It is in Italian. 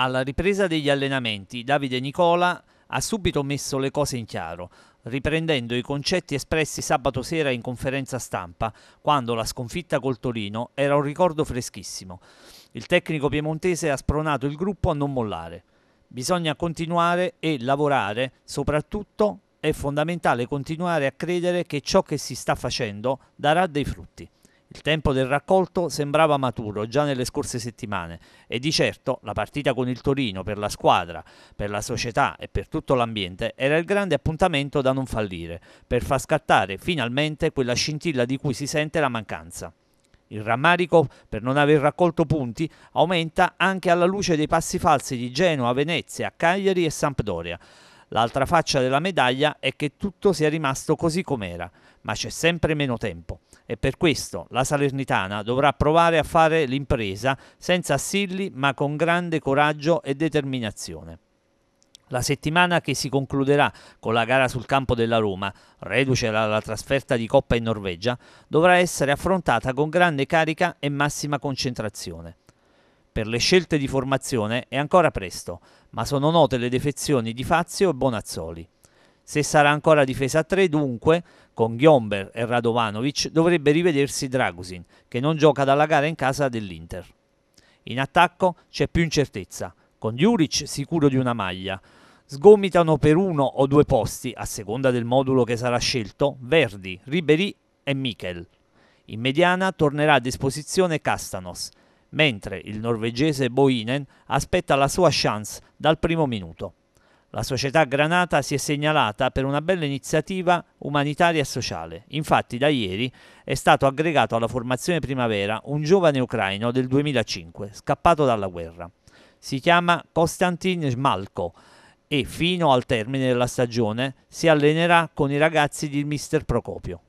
Alla ripresa degli allenamenti, Davide Nicola ha subito messo le cose in chiaro, riprendendo i concetti espressi sabato sera in conferenza stampa, quando la sconfitta col Torino era un ricordo freschissimo. Il tecnico piemontese ha spronato il gruppo a non mollare. Bisogna continuare e lavorare, soprattutto è fondamentale continuare a credere che ciò che si sta facendo darà dei frutti. Il tempo del raccolto sembrava maturo già nelle scorse settimane e di certo la partita con il Torino per la squadra, per la società e per tutto l'ambiente era il grande appuntamento da non fallire, per far scattare finalmente quella scintilla di cui si sente la mancanza. Il rammarico per non aver raccolto punti aumenta anche alla luce dei passi falsi di Genoa, Venezia, Cagliari e Sampdoria. L'altra faccia della medaglia è che tutto sia rimasto così com'era, ma c'è sempre meno tempo e per questo la Salernitana dovrà provare a fare l'impresa senza assilli ma con grande coraggio e determinazione. La settimana che si concluderà con la gara sul campo della Roma, reduce dalla trasferta di Coppa in Norvegia, dovrà essere affrontata con grande carica e massima concentrazione. Per le scelte di formazione è ancora presto, ma sono note le defezioni di Fazio e Bonazzoli. Se sarà ancora difesa a 3 dunque, con Ghiomber e Radovanovic, dovrebbe rivedersi Dragusin, che non gioca dalla gara in casa dell'Inter. In attacco c'è più incertezza, con Juric sicuro di una maglia. Sgomitano per uno o due posti, a seconda del modulo che sarà scelto, Verdi, Ribéry e Mikel. In mediana tornerà a disposizione Castanos, mentre il norvegese Boinen aspetta la sua chance dal primo minuto. La società Granata si è segnalata per una bella iniziativa umanitaria e sociale. Infatti da ieri è stato aggregato alla formazione primavera un giovane ucraino del 2005, scappato dalla guerra. Si chiama Konstantin Smalko e fino al termine della stagione si allenerà con i ragazzi di Mister Procopio.